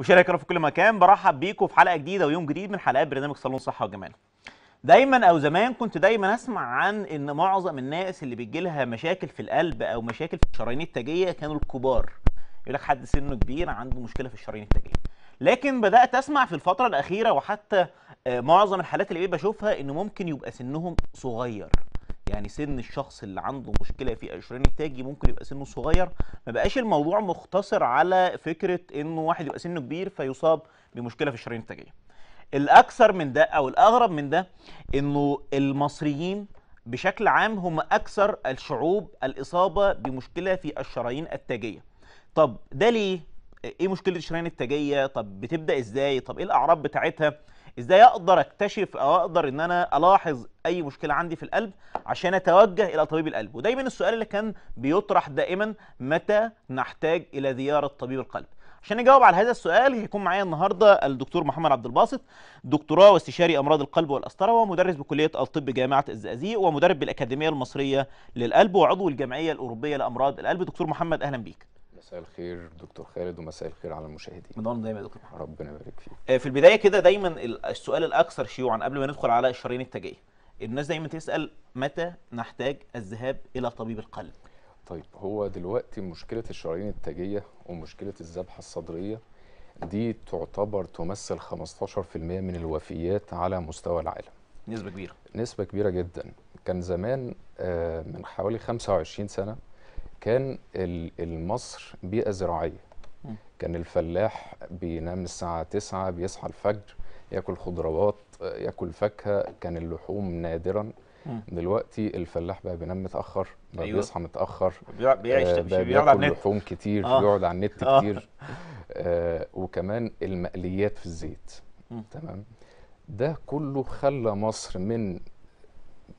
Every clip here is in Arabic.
مشاهدينا الكرام في كل مكان برحب بيكم في حلقه جديده ويوم جديد من حلقات برنامج صالون صحه وجمال. دايما او زمان كنت دايما اسمع عن ان معظم الناس اللي بتجي لها مشاكل في القلب او مشاكل في الشرايين التاجيه كانوا الكبار. يقول لك حد سنه كبير عنده مشكله في الشرايين التاجيه. لكن بدات اسمع في الفتره الاخيره وحتى آه، معظم الحالات اللي بشوفها ان ممكن يبقى سنهم صغير. يعني سن الشخص اللي عنده مشكله في قشرين التاجي ممكن يبقى سنه صغير ما بقاش الموضوع مختصر على فكره انه واحد يبقى سنه كبير فيصاب بمشكله في الشرايين التاجيه الاكثر من ده او الاغرب من ده انه المصريين بشكل عام هم اكثر الشعوب الاصابه بمشكله في الشرايين التاجيه طب ده ليه ايه مشكله الشرايين التاجيه طب بتبدا ازاي طب ايه الاعراض بتاعتها ازاي اقدر اكتشف او اقدر ان انا الاحظ اي مشكله عندي في القلب عشان اتوجه الى طبيب القلب ودايما السؤال اللي كان بيطرح دائما متى نحتاج الى زياره طبيب القلب عشان نجاوب على هذا السؤال هيكون معايا النهارده الدكتور محمد عبد الباسط دكتوراه واستشاري امراض القلب والقسطره ومدرس بكليه الطب جامعه الزقازيق ومدرب بالاكاديميه المصريه للقلب وعضو الجمعيه الاوروبيه لامراض القلب دكتور محمد اهلا بيك مساء الخير دكتور خالد ومساء الخير على المشاهدين منور دايما يا دكتور ربنا يبارك فيك آه، في البدايه كده دايما السؤال الاكثر شيوعا قبل ما ندخل على الشرايين التاجيه الناس دايما تسال متى نحتاج الذهاب الى طبيب القلب طيب هو دلوقتي مشكله الشرايين التاجيه ومشكله الذبحه الصدريه دي تعتبر تمثل 15% من الوفيات على مستوى العالم نسبه كبيره نسبه كبيره جدا كان زمان آه، من حوالي 25 سنه كان مصر بيئه زراعيه كان الفلاح بينام الساعه 9 بيصحى الفجر ياكل خضروات ياكل فاكهه كان اللحوم نادرا دلوقتي الفلاح بقى بينام متاخر بقى أيوة. بيصحى متاخر بيعيش آه بيقعد على النت لحوم كتير آه. بيقعد على النت آه. كتير آه وكمان المقليات في الزيت تمام ده كله خلى مصر من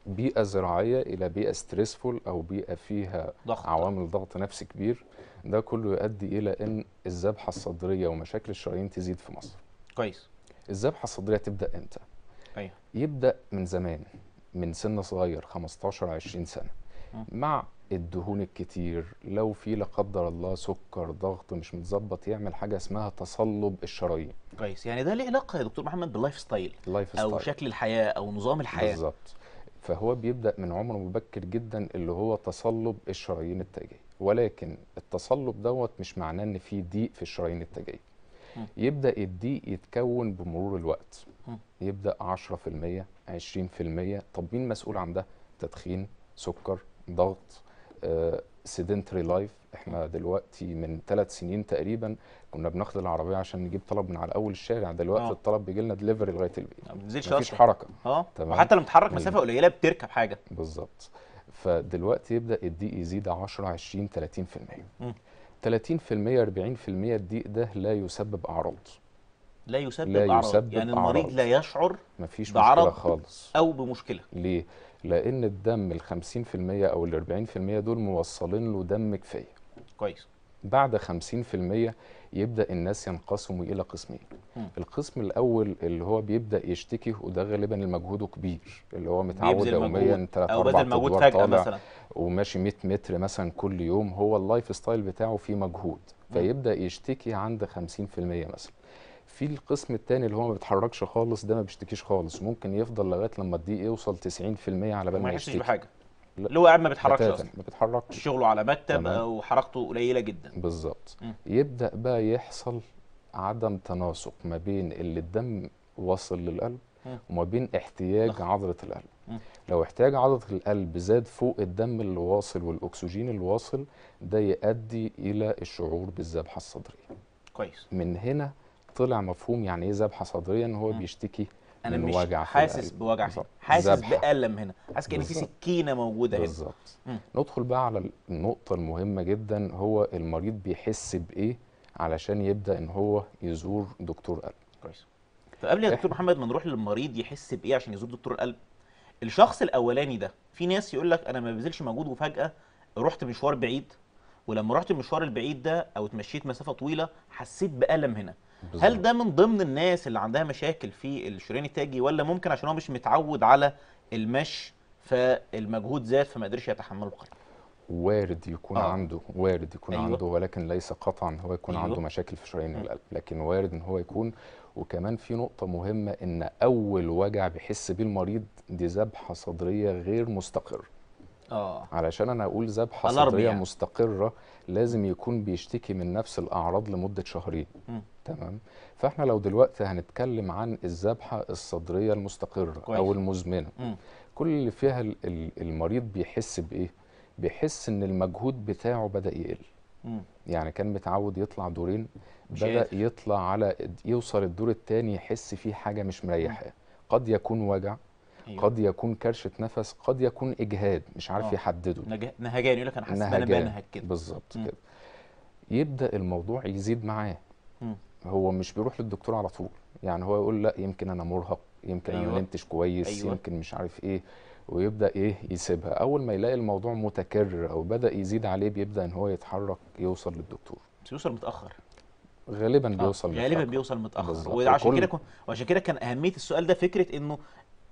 بيئه زراعيه الى بيئه ستريسفول او بيئه فيها ضغط. عوامل ضغط نفسي كبير ده كله يؤدي الى ان الذبحه الصدريه ومشاكل الشرايين تزيد في مصر كويس الذبحه الصدريه تبدا امتى ايوه يبدا من زمان من سن صغير 15 20 سنه م. مع الدهون الكتير لو في لا قدر الله سكر ضغط مش متظبط يعمل حاجه اسمها تصلب الشرايين كويس يعني ده ليه علاقه يا دكتور محمد باللايف ستايل او ستايل او شكل الحياه او نظام الحياه بالظبط فهو بيبدا من عمر مبكر جدا اللي هو تصلب الشرايين التاجيه ولكن التصلب دوت مش معناه ان في ضيق في الشرايين التاجيه يبدا الضيق يتكون بمرور الوقت يبدا 10% 20% طب مين مسؤول عن ده تدخين سكر ضغط آه، سيدنتري لايف احنا دلوقتي من ثلاث سنين تقريبا كنا بناخد العربيه عشان نجيب طلب من على اول الشارع دلوقتي أوه. الطلب بيجي لنا دليفري لغايه البيت ما بننزلش مفيش حركه اه وحتى لو بتتحرك مسافه قليله بتركب حاجه بالظبط فدلوقتي يبدا الضيق يزيد 10 20 30% م. 30% 40% الضيق ده لا يسبب اعراض لا يسبب لا اعراض يعني المريض أعراض. لا يشعر مفيش مشكله خالص او بمشكله ليه لان الدم ال 50% او ال 40% دول موصلين له دم كفايه كويس بعد 50% يبدا الناس ينقسموا الى قسمين م. القسم الاول اللي هو بيبدا يشتكي وده غالبا المجهود كبير اللي هو متعود يوميا 3 4 مجهود فجاه مثلا. وماشي 100 متر مثلا كل يوم هو اللايف ستايل بتاعه فيه مجهود فيبدا يشتكي عند 50% مثلا في القسم الثاني اللي هو ما بيتحركش خالص ده ما بيشتكيش خالص ممكن يفضل لغايه لما الدي يوصل 90% على بال ما يشتكي بحاجه اللي هو قاعد ما بيتحركش اصلا ما بيتحركش شغله على مكتب وحركته قليله جدا بالظبط يبدا بقى يحصل عدم تناسق ما بين اللي الدم واصل للقلب وما بين احتياج نعم. عضله القلب م. لو احتياج عضله القلب زاد فوق الدم اللي واصل والاكسجين اللي واصل ده يؤدي الى الشعور بالذبحه الصدريه كويس من هنا طلع مفهوم يعني ايه ذبحه صدريه ان هو م. بيشتكي انا من مش وجع حاسس بوجع حاسس بالم هنا حاسس كان في سكينه موجوده هنا بالظبط ندخل بقى على النقطه المهمه جدا هو المريض بيحس بايه علشان يبدا ان هو يزور دكتور قلب كويس فقبل يا دكتور محمد ما نروح للمريض يحس بايه عشان يزور دكتور قلب الشخص الاولاني ده في ناس يقول لك انا ما بذلش مجهود وفجاه رحت مشوار بعيد ولما رحت المشوار البعيد ده او اتمشيت مسافه طويله حسيت بالم هنا بالزبط. هل ده من ضمن الناس اللي عندها مشاكل في الشريان التاجي ولا ممكن عشان هو مش متعود على المشي فالمجهود زاد فما قدرش يتحمله القلب وارد يكون آه. عنده وارد يكون أيوة. عنده ولكن ليس قطعا هو يكون أيوة. عنده مشاكل في شرايين القلب لكن وارد ان هو يكون وكمان في نقطه مهمه ان اول وجع بيحس بيه المريض دي ذبحه صدريه غير مستقر اه علشان انا اقول ذبحه صدريه يعني. مستقره لازم يكون بيشتكي من نفس الاعراض لمده شهرين م. تمام فاحنا لو دلوقتي هنتكلم عن الذبحه الصدريه المستقره كويس. او المزمنه مم. كل اللي فيها المريض بيحس بايه بيحس ان المجهود بتاعه بدا يقل مم. يعني كان متعود يطلع دورين بدا يطلع على يوصل الدور الثاني يحس فيه حاجه مش مم. قد يكون وجع أيوه. قد يكون كرشه نفس قد يكون اجهاد مش عارف أوه. يحدده نج... نهجان يقول لك انا حاسس ان انا بنهج كده بالظبط كده يبدا الموضوع يزيد معاه هو مش بيروح للدكتور على طول يعني هو يقول لا يمكن انا مرهق يمكن أيوة. انا ما نمتش كويس أيوة. يمكن مش عارف ايه ويبدا ايه يسيبها اول ما يلاقي الموضوع متكرر او بدا يزيد عليه بيبدا ان هو يتحرك يوصل للدكتور بيوصل متاخر غالبا آه، بيوصل آه. متأخر. غالبا بيوصل متاخر بالزبط. وعشان كده كن... وعشان كده كان اهميه السؤال ده فكره انه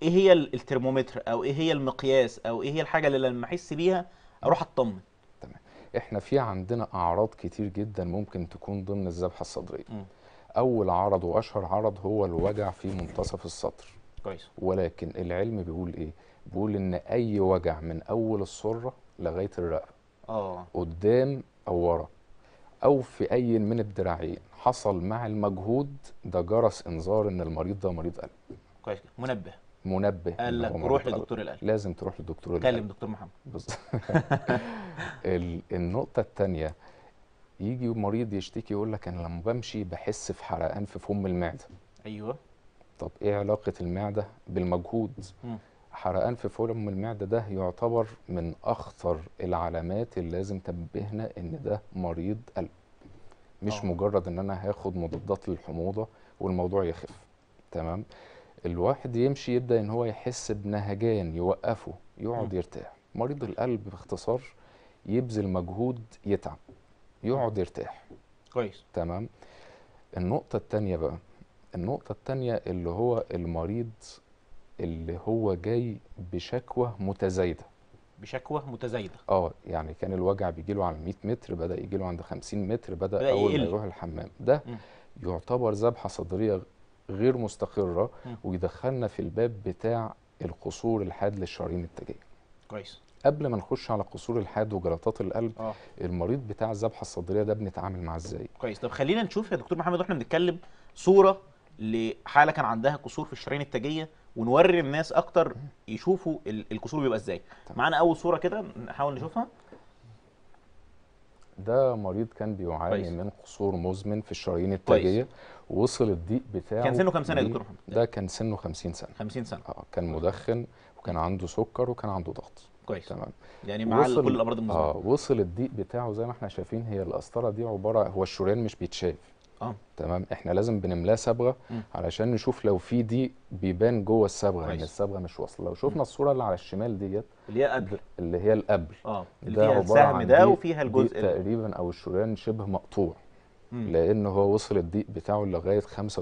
ايه هي الترمومتر او ايه هي المقياس او ايه هي الحاجه اللي لما احس بيها اروح اطمن تمام احنا في عندنا اعراض كتير جدا ممكن تكون ضمن الذبحه الصدريه م. اول عرض واشهر عرض هو الوجع في منتصف السطر كويس ولكن العلم بيقول ايه بيقول ان اي وجع من اول السره لغايه الرقبه اه قدام او ورا او في اي من الدراعين حصل مع المجهود ده جرس انذار ان المريض ده مريض قلب كويس منبه منبه قال لك روح لدكتور القلب لازم تروح لدكتور القلب كلم دكتور محمد بالظبط النقطه الثانيه يجي مريض يشتكي يقول لك انا لما بمشي بحس في حرقان في فم المعده ايوه طب ايه علاقه المعده بالمجهود حرقان في فم المعده ده يعتبر من اخطر العلامات اللي لازم تنبهنا ان ده مريض قلب مش أوه. مجرد ان انا هاخد مضادات للحموضه والموضوع يخف تمام الواحد يمشي يبدا ان هو يحس بنهجان يوقفه يقعد يرتاح مريض القلب باختصار يبذل مجهود يتعب يقعد يرتاح كويس تمام النقطة التانية بقى النقطة التانية اللي هو المريض اللي هو جاي بشكوى متزايدة بشكوى متزايدة اه يعني كان الوجع بيجي له على 100 متر بدأ يجي له عند 50 متر بدأ, بدأ أول يقل. ما يروح الحمام ده م. يعتبر ذبحة صدرية غير مستقرة م. ويدخلنا في الباب بتاع القصور الحاد للشرايين التاجية كويس قبل ما نخش على قصور الحاد وجلطات القلب أوه. المريض بتاع الذبحه الصدريه ده بنتعامل معاه ازاي كويس طب خلينا نشوف يا دكتور محمد واحنا بنتكلم صوره لحاله كان عندها قصور في الشرايين التاجيه ونوري الناس اكتر يشوفوا القصور بيبقى ازاي معانا اول صوره كده نحاول نشوفها ده مريض كان بيعاني كويس. من قصور مزمن في الشرايين التاجيه وصل الضيق بتاعه كان سنه كام سنه يا دكتور محمد ده كان سنه 50 سنه 50 سنه اه كان مدخن وكان عنده سكر وكان عنده ضغط كويس تمام يعني مع وصل... كل الامراض المزمنه اه وصل الضيق بتاعه زي ما احنا شايفين هي القسطره دي عباره هو الشريان مش بيتشاف اه تمام احنا لازم بنملاه صبغه علشان نشوف لو في ضيق بيبان جوه الصبغه ان يعني الصبغه مش واصله لو شفنا الصوره اللي على الشمال ديت اللي هي قبل اللي هي القبل اه اللي فيها السهم ده وفيها الجزء تقريبا او الشريان شبه مقطوع لان هو وصل الضيق بتاعه لغايه 95%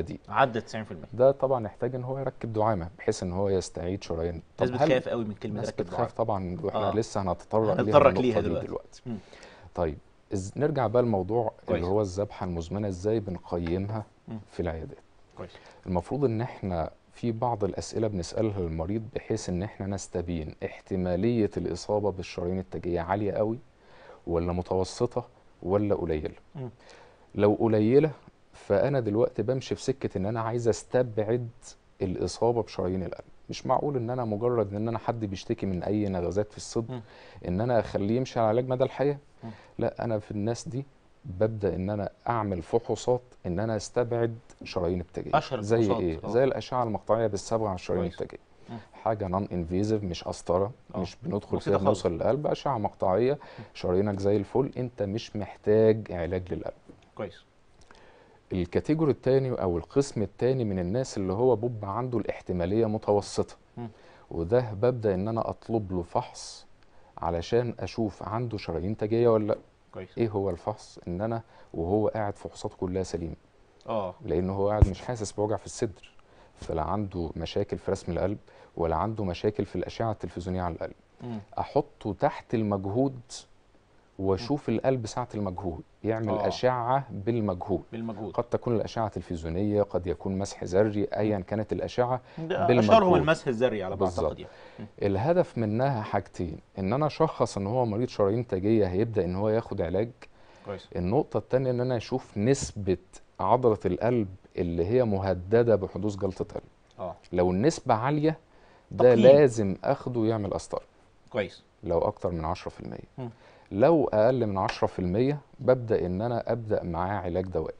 دي عدى 90% ده طبعا يحتاج ان هو يركب دعامه بحيث ان هو يستعيد شرايين الناس بتخاف قوي من كلمه ركب دعامه بتخاف طبعا واحنا آه. لسه هنتطرق ليها, ليها دلوقتي, دلوقتي. طيب إز... نرجع بقى لموضوع اللي هو الذبحه المزمنه ازاي بنقيمها مم. في العيادات كويس المفروض ان احنا في بعض الاسئله بنسالها للمريض بحيث ان احنا نستبين احتماليه الاصابه بالشرايين التاجيه عاليه قوي ولا متوسطه ولا قليل لو قليله فانا دلوقتي بمشي في سكه ان انا عايز استبعد الاصابه بشرايين القلب مش معقول ان انا مجرد ان انا حد بيشتكي من اي نغزات في الصدر ان انا اخليه يمشي على علاج مدى الحياه لا انا في الناس دي ببدا ان انا اعمل فحوصات ان انا استبعد شرايين التاجيه زي ايه أوه. زي الاشعه المقطعيه بالصبغه على الشرايين التاجيه حاجه نون انفيزيف مش قسطره آه. مش بندخل فيها نوصل للقلب اشعه مقطعيه شرايينك زي الفل انت مش محتاج علاج للقلب كويس الكاتيجوري الثاني او القسم الثاني من الناس اللي هو بوب عنده الاحتماليه متوسطه وده ببدا ان انا اطلب له فحص علشان اشوف عنده شرايين تاجيه ولا لا كويس ايه هو الفحص ان انا وهو قاعد فحوصاته كلها سليمه اه لان هو قاعد مش حاسس بوجع في الصدر فلا عنده مشاكل في رسم القلب ولا عنده مشاكل في الاشعه التلفزيونيه على القلب م. احطه تحت المجهود واشوف القلب ساعه المجهود يعمل أوه. اشعه بالمجهود بالمجهود قد تكون الاشعه تلفزيونيه قد يكون مسح ذري ايا كانت الاشعه بالمجهود اشهرهم المسح الذري على بعض اعتقد يعني. الهدف منها حاجتين ان انا اشخص ان هو مريض شرايين تاجيه هيبدا ان هو ياخد علاج كويس النقطه الثانيه ان انا اشوف نسبه عضله القلب اللي هي مهدده بحدوث جلطه قلب اه لو النسبه عاليه ده تقييم. لازم اخده يعمل قسطره كويس لو اكتر من 10% م. لو اقل من 10% ببدا ان انا ابدا معاه علاج دوائي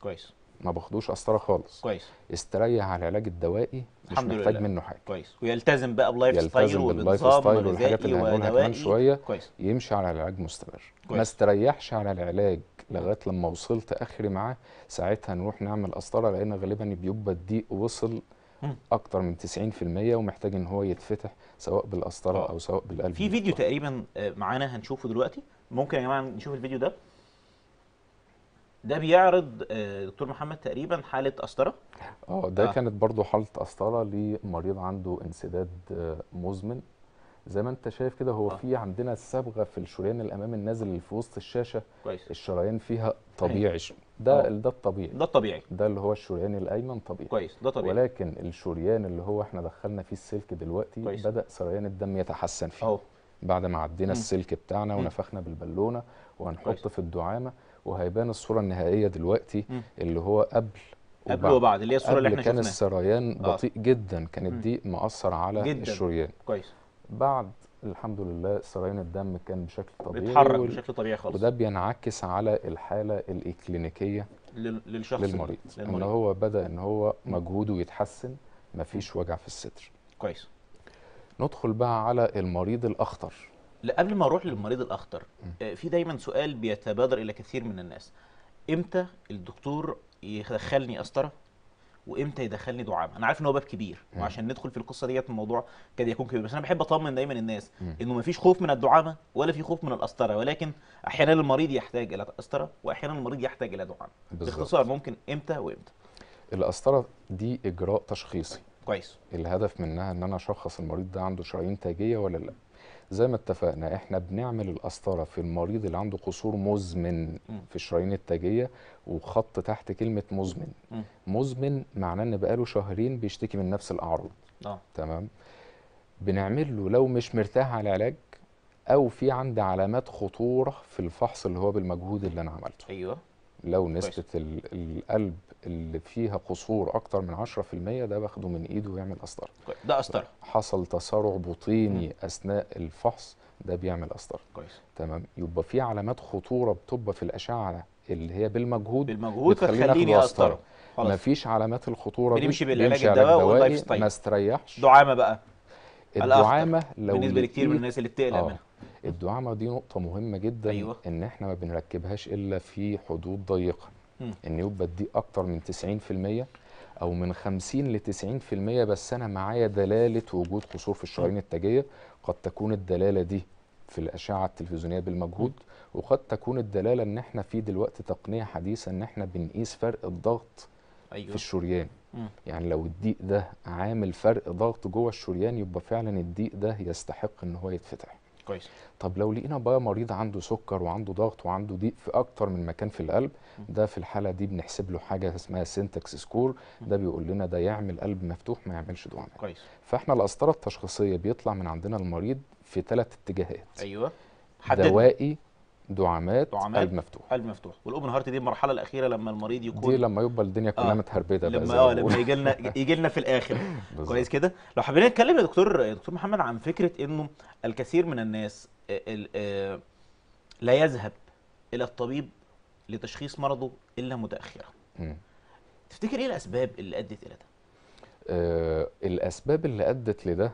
كويس ما باخدوش قسطره خالص كويس استريح على العلاج الدوائي مش محتاج لله. منه حاجه كويس ويلتزم بقى بلايف ستايل باللايف ستايل والحاجات اللي هنقولها كمان إيه. شويه كويس. يمشي على العلاج مستمر كويس. ما استريحش على العلاج لغايه لما وصلت اخري معاه ساعتها نروح نعمل قسطره لان غالبا بيبقى الضيق وصل اكتر من 90% ومحتاج ان هو يتفتح سواء بالقسطره آه. او سواء بالقلب في فيديو تقريبا آه، معانا هنشوفه دلوقتي ممكن يا جماعه نشوف الفيديو ده ده بيعرض آه، دكتور محمد تقريبا حاله قسطره اه ده آه. كانت برضو حاله قسطره لمريض عنده انسداد مزمن زي ما انت شايف كده هو آه. في عندنا صبغه في الشريان الامامي النازل اللي في وسط الشاشه كويس الشرايين فيها أيوه. طبيعي ده آه. ده الطبيعي ده الطبيعي ده اللي هو الشريان الايمن طبيعي كويس ده طبيعي ولكن الشريان اللي هو احنا دخلنا فيه السلك دلوقتي كويس. بدا سريان الدم يتحسن فيه اهو بعد ما عدينا السلك بتاعنا ونفخنا بالبالونه وهنحط في الدعامه وهيبان الصوره النهائيه دلوقتي م. اللي هو قبل قبل وبعد اللي هي الصوره اللي احنا كان شفناها آه. كان السريان بطيء آه. جدا كانت دي مأثر على جداً. الشريان كويس بعد الحمد لله سريان الدم كان بشكل طبيعي بيتحرك وال... بشكل طبيعي خالص وده بينعكس على الحاله الاكلينيكيه لل... للشخص للمريض, للمريض. ان هو بدا ان هو مجهوده يتحسن مفيش وجع في الصدر كويس ندخل بقى على المريض الاخطر لا قبل ما اروح للمريض الاخطر آه، في دايما سؤال بيتبادر الى كثير من الناس امتى الدكتور يدخلني قسطره وامتى يدخلني دعامه انا عارف ان هو باب كبير وعشان ندخل في القصه ديت الموضوع كان يكون كبير بس انا بحب اطمن دايما الناس انه انه مفيش خوف من الدعامه ولا في خوف من القسطره ولكن احيانا المريض يحتاج الى قسطره واحيانا المريض يحتاج الى دعامه باختصار ممكن امتى وامتى القسطره دي اجراء تشخيصي كويس الهدف منها ان انا اشخص المريض ده عنده شرايين تاجيه ولا لا زي ما اتفقنا احنا بنعمل القسطره في المريض اللي عنده قصور مزمن م. في الشرايين التاجيه وخط تحت كلمه مزمن م. مزمن معناه ان بقاله شهرين بيشتكي من نفس الاعراض آه. تمام بنعمل له لو مش مرتاح على علاج او في عندي علامات خطوره في الفحص اللي هو بالمجهود اللي انا عملته ايوه لو نسبه القلب اللي فيها قصور اكتر من 10% ده باخده من ايده ويعمل قسطره ده قسطره حصل تسارع بطيني مم. اثناء الفحص ده بيعمل قسطره كويس تمام يبقى في علامات خطوره بتبقى في الاشعه اللي هي بالمجهود بالمجهود فتخليني قسطره مفيش علامات الخطوره دي بنمشي بالعلاج الدوائي واللايف ستايل ما استريحش دعامه بقى الدعامه لو بالنسبه لكتير من الناس اللي بتقلق آه. منها الدعامه دي نقطه مهمه جدا أيوة. ان احنا ما بنركبهاش الا في حدود ضيقه ان يبقى دي اكتر من 90% او من 50 ل 90% بس انا معايا دلاله وجود قصور في الشرايين التاجيه قد تكون الدلاله دي في الاشعه التلفزيونيه بالمجهود وقد تكون الدلاله ان احنا في دلوقتي تقنيه حديثه ان احنا بنقيس فرق الضغط أيوة. في الشريان م. يعني لو الضيق ده عامل فرق ضغط جوه الشريان يبقى فعلا الضيق ده يستحق ان هو يتفتح كويس طب لو لقينا بقى مريض عنده سكر وعنده ضغط وعنده ضيق في اكتر من مكان في القلب ده في الحاله دي بنحسب له حاجه اسمها سنتكس سكور ده بيقول لنا ده يعمل قلب مفتوح ما يعملش دوامه كويس فاحنا القسطره التشخيصيه بيطلع من عندنا المريض في ثلاث اتجاهات ايوه حدد. دوائي دعامات, دعامات قلب مفتوح قلب مفتوح والاوبن هارت دي المرحله الاخيره لما المريض يكون دي لما يبقى الدنيا كلها آه. متهربده لما اه لما يجي لنا يجي لنا في الاخر كويس كده لو حبينا نتكلم يا دكتور يا دكتور محمد عن فكره انه الكثير من الناس آه، آه، لا يذهب الى الطبيب لتشخيص مرضه الا متاخرا تفتكر ايه الاسباب اللي ادت الى ده آه الاسباب اللي ادت لده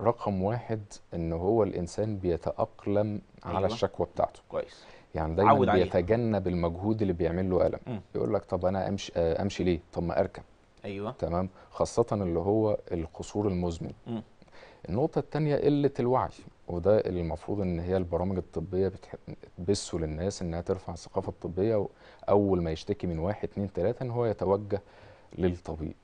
رقم واحد ان هو الانسان بيتاقلم أيوة. على الشكوى بتاعته كويس يعني دايما بيتجنب عليها. المجهود اللي بيعمل له الم م. يقول لك طب انا امشي آه، امشي ليه طب ما اركب ايوه تمام خاصه اللي هو القصور المزمن م. النقطه الثانيه قله الوعي وده اللي المفروض ان هي البرامج الطبيه بتبثه للناس انها ترفع الثقافه الطبيه اول ما يشتكي من واحد اتنين تلاته ان هو يتوجه للطبيب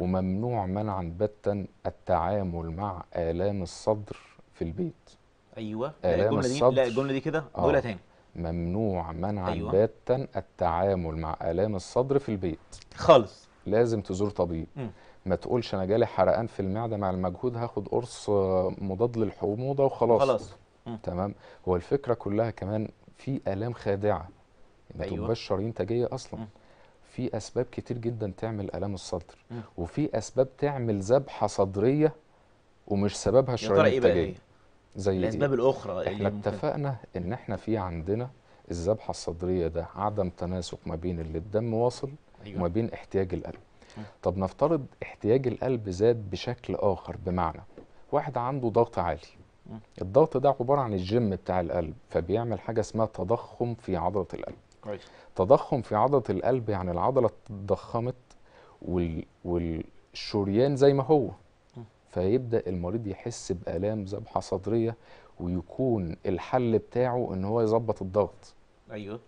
وممنوع منعا باتا التعامل مع الام الصدر في البيت ايوه لا الجمله دي لا الجمله دي كده قولها آه. تاني ممنوع منعا أيوة. باتا التعامل مع الام الصدر في البيت خالص لازم تزور طبيب م. ما تقولش انا جالي حرقان في المعده مع المجهود هاخد قرص مضاد للحموضه وخلاص خلاص تمام هو الفكره كلها كمان في الام خادعه ما أيوة. تبقاش شرايين تاجيه اصلا م. في اسباب كتير جدا تعمل الام الصدر م. وفي اسباب تعمل ذبحه صدريه ومش سببها إيه الشرايين تاجيه زي الاسباب الاخرى احنا اتفقنا ان احنا في عندنا الذبحه الصدريه ده عدم تناسق ما بين اللي الدم واصل أيوة. وما بين احتياج القلب طب نفترض احتياج القلب زاد بشكل اخر بمعنى واحد عنده ضغط عالي الضغط ده عباره عن الجيم بتاع القلب فبيعمل حاجه اسمها تضخم في عضله القلب كويس تضخم في عضله القلب يعني العضله اتضخمت وال... والشريان زي ما هو فيبدا المريض يحس بالام ذبحه صدريه ويكون الحل بتاعه ان هو يظبط الضغط ايوه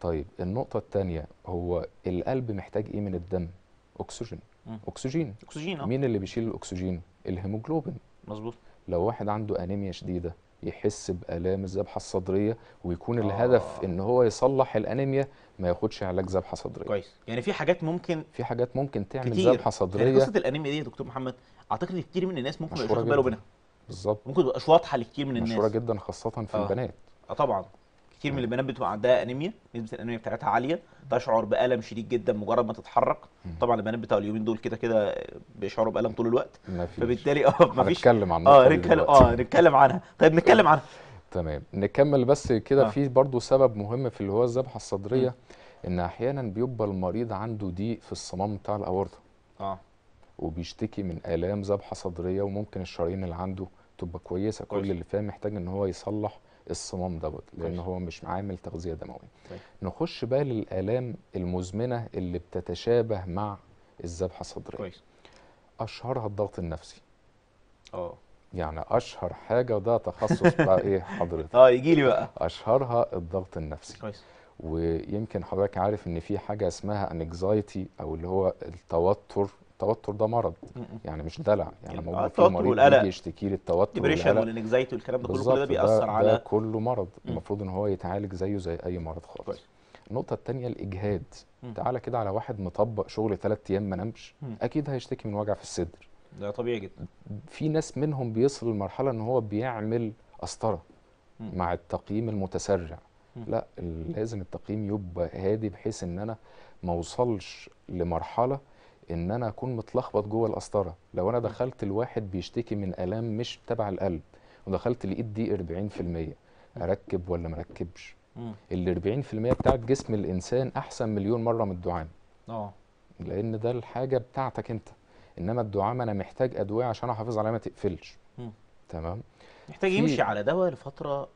طيب النقطه الثانيه هو القلب محتاج ايه من الدم اكسجين اكسجين اكسجين أه. مين اللي بيشيل الاكسجين الهيموجلوبين مظبوط لو واحد عنده انيميا شديده يحس بالام الذبحه الصدريه ويكون آه. الهدف ان هو يصلح الانيميا ما ياخدش علاج ذبحه صدريه كويس يعني في حاجات ممكن في حاجات ممكن تعمل ذبحه يعني صدريه قصه الانيميا دي يا دكتور محمد اعتقد ان كتير من الناس ممكن ما يبقاش باله منها بالظبط ممكن ما تبقاش واضحه لكتير من الناس مشهوره جدا خاصه في آه. البنات اه طبعا كتير من البنات بتبقى عندها انيميا نسبه الانيميا بتاعتها عاليه تشعر بالم شديد جدا مجرد ما تتحرك طبعا البنات بتاع اليومين دول كده كده بيشعروا بالم طول الوقت مفيش. فبالتالي اه مفيش هنتكلم عنها اه نتكلم اه نتكلم عنها طيب نتكلم عنها تمام نكمل بس كده آه. في برضه سبب مهم في اللي هو الذبحه الصدريه م. ان احيانا بيبقى المريض عنده ضيق في الصمام بتاع الاورطه اه وبيشتكي من الام ذبحه صدريه وممكن الشرايين اللي عنده تبقى كويسه كل اللي فيها محتاج ان هو يصلح الصمام دوت لان هو مش عامل تغذيه دمويه طيب. نخش بقى للالام المزمنه اللي بتتشابه مع الذبحه الصدريه كويس. اشهرها الضغط النفسي اه يعني اشهر حاجه وده تخصص بقى ايه حضرتك اه يجي لي بقى اشهرها الضغط النفسي كويس ويمكن حضرتك عارف ان في حاجه اسمها انكزايتي او اللي هو التوتر التوتر ده مرض يعني مش دلع يعني, يعني موضوع في مريض بيجي يشتكي لي التوتر والقلق والانكزايتي والكلام ده كله ده بيأثر ده على ده كله مرض المفروض ان هو يتعالج زيه زي اي مرض خالص النقطه الثانيه الاجهاد تعالى كده على واحد مطبق شغل ثلاث ايام ما نامش اكيد هيشتكي من وجع في الصدر ده طبيعي جدا في ناس منهم بيصل لمرحله ان هو بيعمل قسطره مع التقييم المتسرع لا لازم التقييم يبقى هادي بحيث ان انا ما اوصلش لمرحله ان انا اكون متلخبط جوه القسطره لو انا دخلت الواحد بيشتكي من الام مش تبع القلب ودخلت لقيت دي 40% اركب ولا ما اركبش ال 40% بتاعت جسم الانسان احسن مليون مره من الدعام اه لان ده الحاجه بتاعتك انت انما الدعام انا محتاج ادويه عشان احافظ عليها ما تقفلش مم. تمام محتاج يمشي على دواء لفتره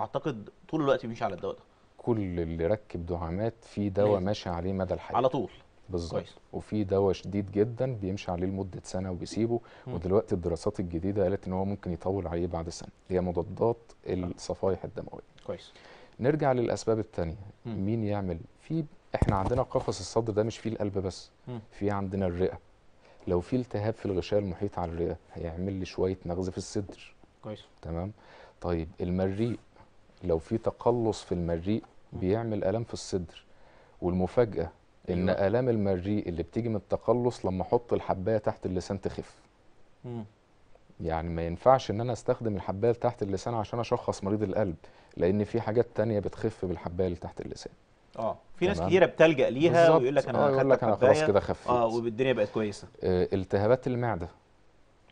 اعتقد طول الوقت بيمشي على الدواء ده كل اللي ركب دعامات في دواء ماشي عليه مدى الحياه على طول بالظبط وفي دواء شديد جدا بيمشي عليه لمده سنه وبيسيبه مم. ودلوقتي الدراسات الجديده قالت ان هو ممكن يطول عليه بعد سنه هي مضادات آه. الصفائح الدمويه كويس نرجع للاسباب الثانيه مين يعمل في احنا عندنا قفص الصدر ده مش فيه القلب بس في عندنا الرئه لو في التهاب في الغشاء المحيط على الرئه هيعمل لي شويه نغز في الصدر كويس تمام طيب المريء لو في تقلص في المريء بيعمل الام في الصدر والمفاجاه ان أيوة. الام المريء اللي بتيجي من التقلص لما احط الحبايه تحت اللسان تخف مم. يعني ما ينفعش ان انا استخدم الحبايه اللي تحت اللسان عشان اشخص مريض القلب لان في حاجات تانية بتخف بالحبايه اللي تحت اللسان اه في ناس كتيره بتلجا ليها ويقول لك انا آه لك انا خلاص كده خفت اه والدنيا بقت كويسه آه التهابات المعده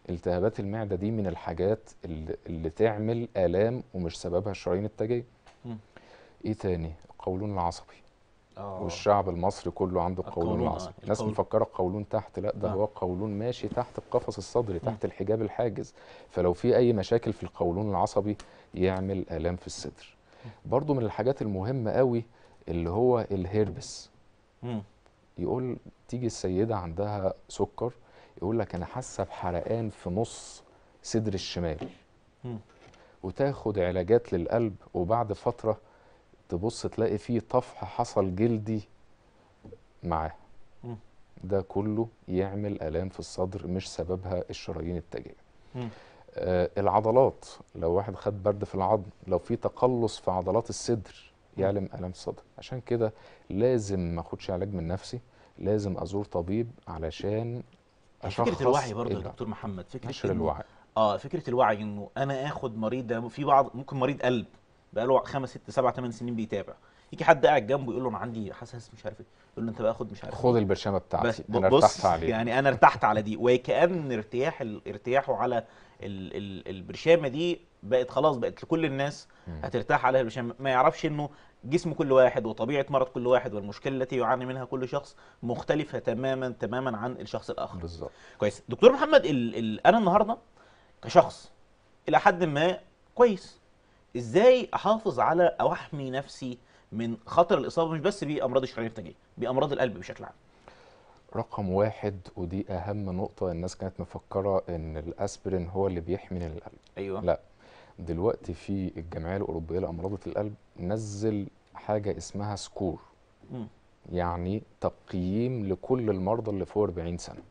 التهابات المعده دي من الحاجات اللي, اللي تعمل الام ومش سببها الشرايين التاجيه ايه تاني القولون العصبي أوه. والشعب المصري كله عنده قولون آه، عصبي الناس مفكره قولون تحت لا ده آه. هو قولون ماشي تحت القفص الصدري تحت الحجاب الحاجز فلو في اي مشاكل في القولون العصبي يعمل الام في الصدر برضو من الحاجات المهمه قوي اللي هو الهيربس م. يقول تيجي السيده عندها سكر يقول لك انا حاسه بحرقان في نص صدر الشمال م. وتاخد علاجات للقلب وبعد فتره تبص تلاقي فيه طفح حصل جلدي معاه ده كله يعمل الام في الصدر مش سببها الشرايين التاجيه آه العضلات لو واحد خد برد في العظم لو في تقلص في عضلات الصدر يعلم الام الصدر عشان كده لازم ما اخدش علاج من نفسي لازم ازور طبيب علشان يعني اشخص فكره الوعي برضه يا دكتور محمد فكره نشر الوعي اه فكره الوعي انه انا اخد مريض في بعض ممكن مريض قلب بقى له خمس ست سبع ثمان سنين بيتابع يجي حد قاعد جنبه يقول له انا عندي حساس مش عارف ايه يقول له انت بقى خد مش عارف خد إيه. البرشامه بتاعتي انا ارتحت عليه يعني انا ارتحت على دي وكان ارتياح ارتياحه على ال ال البرشامه دي بقت خلاص بقت لكل الناس هترتاح عليها البرشامه ما يعرفش انه جسم كل واحد وطبيعه مرض كل واحد والمشكله التي يعاني منها كل شخص مختلفه تماما تماما عن الشخص الاخر بالظبط كويس دكتور محمد ال ال انا النهارده كشخص الى حد ما كويس ازاي احافظ على او احمي نفسي من خطر الاصابه مش بس بامراض الشرايين التاجيه بامراض القلب بشكل عام رقم واحد ودي اهم نقطه الناس كانت مفكره ان الاسبرين هو اللي بيحمي من القلب ايوه لا دلوقتي في الجمعيه الاوروبيه لامراض القلب نزل حاجه اسمها سكور م. يعني تقييم لكل المرضى اللي فوق 40 سنه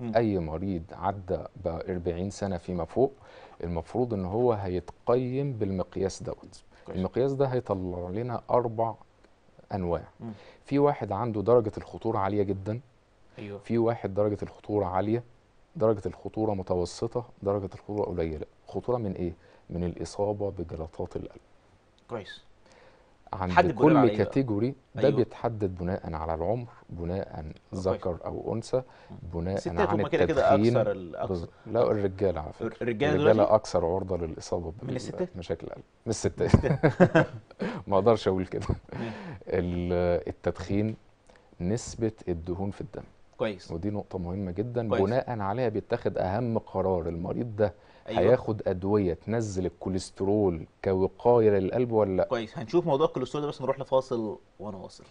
م. اي مريض عدى ب 40 سنه فيما فوق المفروض ان هو هيتقيم بالمقياس دوت المقياس ده هيطلع لنا اربع انواع م. في واحد عنده درجه الخطوره عاليه جدا ايوه في واحد درجه الخطوره عاليه درجه الخطوره متوسطه درجه الخطوره قليله خطوره من ايه من الاصابه بجلطات القلب كويس عند كل كاتيجوري ده أيوة. بيتحدد بناء على العمر بناء ذكر او انثى بناء عن التدخين كده كده اكثر لا الرجاله على فكره الرجاله, الرجال اكثر عرضه للاصابه بمشاكل القلب من الستات ما اقدرش اقول كده التدخين نسبه الدهون في الدم كويس ودي نقطه مهمه جدا كويس. بناء عليها بيتخذ اهم قرار المريض ده أيوة. هياخد ادويه تنزل الكوليسترول كوقايه للقلب ولا لا كويس هنشوف موضوع الكوليسترول ده بس نروح لفاصل وانا واصل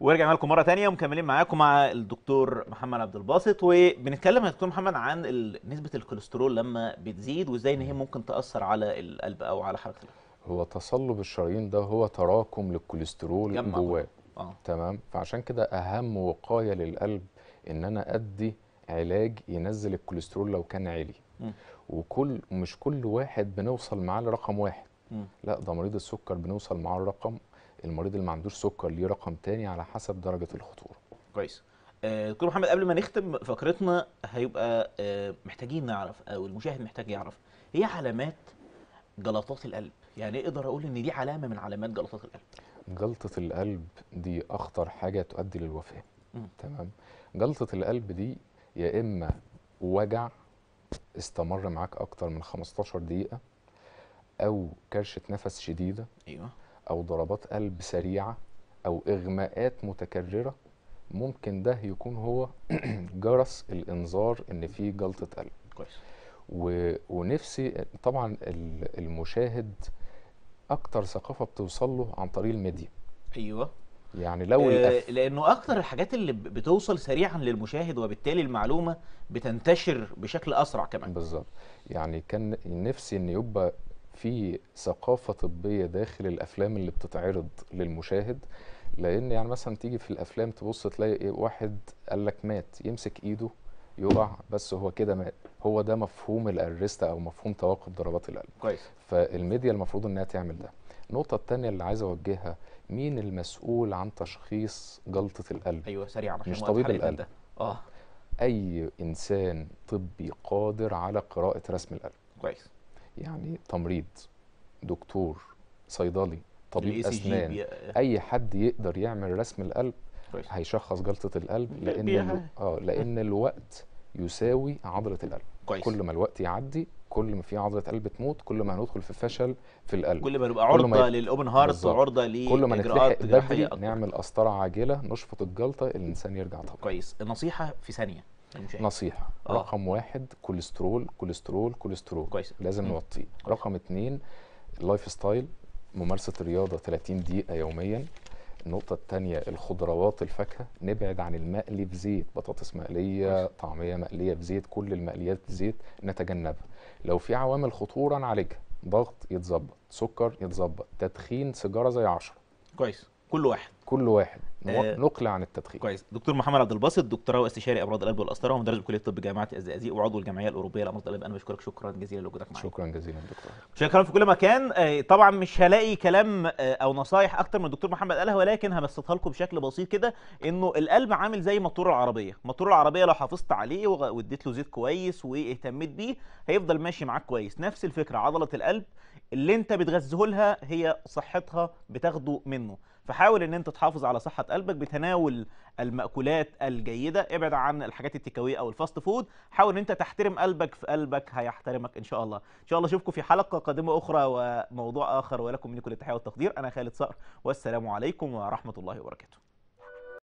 ورجعنا لكم مره ثانيه ومكملين معاكم مع الدكتور محمد عبد الباسط وبنتكلم يا دكتور محمد عن نسبه الكوليسترول لما بتزيد وازاي ان هي ممكن تاثر على القلب او على حركه القلب هو تصلب الشرايين ده هو تراكم للكوليسترول جواه آه. تمام فعشان كده اهم وقايه للقلب ان انا ادي علاج ينزل الكوليسترول لو كان عالي وكل مش كل واحد بنوصل معاه لرقم واحد لا ده مريض السكر بنوصل معاه لرقم المريض اللي ما عندوش سكر ليه رقم تاني على حسب درجه الخطوره كويس آه، دكتور محمد قبل ما نختم فقرتنا هيبقى آه، محتاجين نعرف او المشاهد محتاج يعرف ايه علامات جلطات القلب يعني إيه اقدر اقول ان دي علامه من علامات جلطات القلب جلطه القلب دي اخطر حاجه تؤدي للوفاه تمام جلطه القلب دي يا اما وجع استمر معاك اكتر من 15 دقيقه او كرشه نفس شديده ايوه او ضربات قلب سريعه او اغماءات متكرره ممكن ده يكون هو جرس الانذار ان في جلطه قلب كويس و... ونفسي طبعا المشاهد اكتر ثقافه بتوصل له عن طريق الميديا ايوه يعني لو آه لانه اكتر الحاجات اللي بتوصل سريعا للمشاهد وبالتالي المعلومه بتنتشر بشكل اسرع كمان بالظبط يعني كان نفسي ان يبقى في ثقافه طبيه داخل الافلام اللي بتتعرض للمشاهد لان يعني مثلا تيجي في الافلام تبص تلاقي إيه، واحد قال لك مات يمسك ايده يقع بس هو كده مات هو ده مفهوم الارستا او مفهوم توقف ضربات القلب كويس فالميديا المفروض انها تعمل ده النقطة الثانية اللي عايز أوجهها مين المسؤول عن تشخيص جلطة القلب؟ أيوه سريعا مش طبيب القلب اه أي إنسان طبي قادر على قراءة رسم القلب كويس يعني تمريض دكتور صيدلي طبيب أسنان بي... أي حد يقدر يعمل رسم القلب كويس. هيشخص جلطة القلب لأن ال... آه لأن الوقت يساوي عضلة القلب كويس كل ما الوقت يعدي كل ما في عضله قلب تموت كل ما هندخل في فشل في القلب كل ما نبقى عرضه للاوبن هارت وعرضه كل ما نتلحق نعمل قسطره عاجله نشفط الجلطه الانسان يرجع طبعا كويس النصيحه في ثانيه المشاهد. نصيحه أوه. رقم واحد كوليسترول كوليسترول كوليسترول كويس لازم نوطيه رقم اثنين اللايف ستايل ممارسه الرياضه 30 دقيقه يوميا النقطة الثانية الخضروات الفاكهة نبعد عن المقلي بزيت بطاطس مقلية طعمية مقلية بزيت كل المقليات بزيت نتجنبها لو في عوامل خطورة نعالجها ضغط يتظبط سكر يتظبط تدخين سيجارة زي عشرة كويس كل واحد كل واحد آه، نقل عن التدخين كويس دكتور محمد عبد الباسط دكتوراه واستشاري امراض القلب والقسطره ومدرس بكليه الطب جامعه الزقازيق وعضو الجمعيه الاوروبيه لامراض القلب انا بشكرك شكرا جزيلا لوجودك معايا شكرا جزيلا دكتور شكرا في كل مكان آه، طبعا مش هلاقي كلام آه، او نصايح اكتر من الدكتور محمد قالها ولكن هبسطها لكم بشكل بسيط كده انه القلب عامل زي موتور العربيه موتور العربيه لو حافظت عليه واديت له زيت كويس واهتميت بيه هيفضل ماشي معاك كويس نفس الفكره عضله القلب اللي انت بتغذيه لها هي صحتها بتاخده منه فحاول ان انت تحافظ على صحه قلبك بتناول المأكولات الجيده ابعد عن الحاجات التكاويه او الفاست فود حاول ان انت تحترم قلبك في قلبك هيحترمك ان شاء الله ان شاء الله اشوفكم في حلقه قادمه اخرى وموضوع اخر ولكم مني كل التحيه والتقدير انا خالد صقر والسلام عليكم ورحمه الله وبركاته